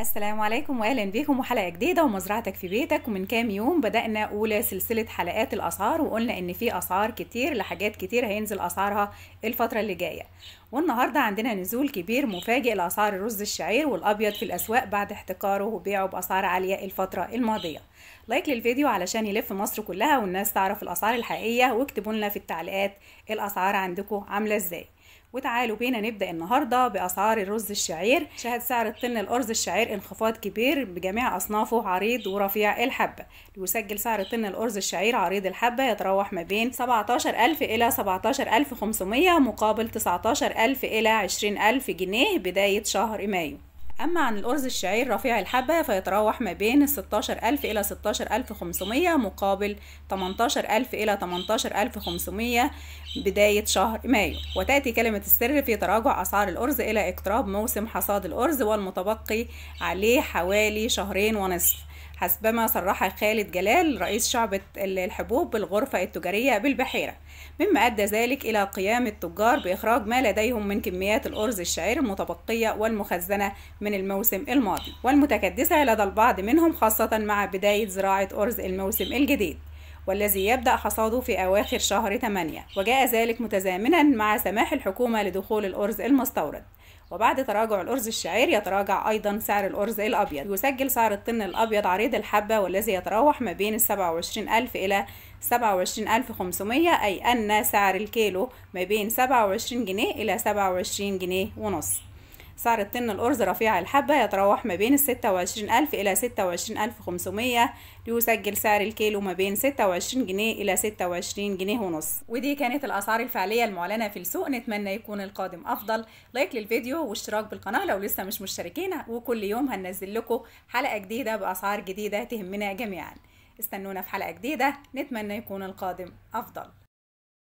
السلام عليكم واهلا بيكم وحلقه جديده ومزرعتك في بيتك ومن كام يوم بدانا اولى سلسله حلقات الاسعار وقلنا ان في اسعار كتير لحاجات كتير هينزل اسعارها الفتره اللي جايه والنهارده عندنا نزول كبير مفاجئ لاسعار الرز الشعير والابيض في الاسواق بعد احتكاره وبيعه باسعار عاليه الفتره الماضيه لايك للفيديو علشان يلف مصر كلها والناس تعرف الاسعار الحقيقيه واكتبوا لنا في التعليقات الاسعار عندكم عامله ازاي وتعالوا بينا نبدا النهارده باسعار الرز الشعير شهد سعر الطن الارز الشعير انخفاض كبير بجميع اصنافه عريض ورفيع الحبه يسجل سعر طن الارز الشعير عريض الحبه يتراوح ما بين 17000 الى 17500 مقابل 19000 الى 20000 جنيه بدايه شهر مايو أما عن الأرز الشعير رفيع الحبة فيتراوح ما بين 16000 إلى 16500 مقابل 18000 إلى 18500 بداية شهر مايو وتأتي كلمة السر في تراجع أسعار الأرز إلى اقتراب موسم حصاد الأرز والمتبقي عليه حوالي شهرين ونصف حسبما صرح خالد جلال رئيس شعبة الحبوب بالغرفة التجارية بالبحيرة مما أدى ذلك إلى قيام التجار بإخراج ما لديهم من كميات الأرز الشعير المتبقية والمخزنة من الموسم الماضي والمتكدسة لدى البعض منهم خاصة مع بداية زراعة أرز الموسم الجديد والذي يبدأ حصاده في أواخر شهر 8 وجاء ذلك متزامنا مع سماح الحكومة لدخول الأرز المستورد وبعد تراجع الأرز الشعير يتراجع أيضا سعر الأرز الأبيض يسجل سعر الطن الأبيض عريض الحبة والذي يتراوح ما بين 27000 إلى 27500 أي أن سعر الكيلو ما بين 27 جنيه إلى 27 جنيه ونصف سعر الطن الأرز رفيع الحبة يتراوح ما بين الستة وعشرين ألف إلى ستة وعشرين ألف خمسمية ليسجل سعر الكيلو ما بين ستة وعشرين جنيه إلى ستة وعشرين جنيه ونص ودي كانت الأسعار الفعلية المعلنة في السوق نتمنى يكون القادم أفضل لايك للفيديو واشتراك بالقناة لو لسه مش مشتركين وكل يوم هننزل لكم حلقة جديدة بأسعار جديدة تهمنا جميعا استنونا في حلقة جديدة نتمنى يكون القادم أفضل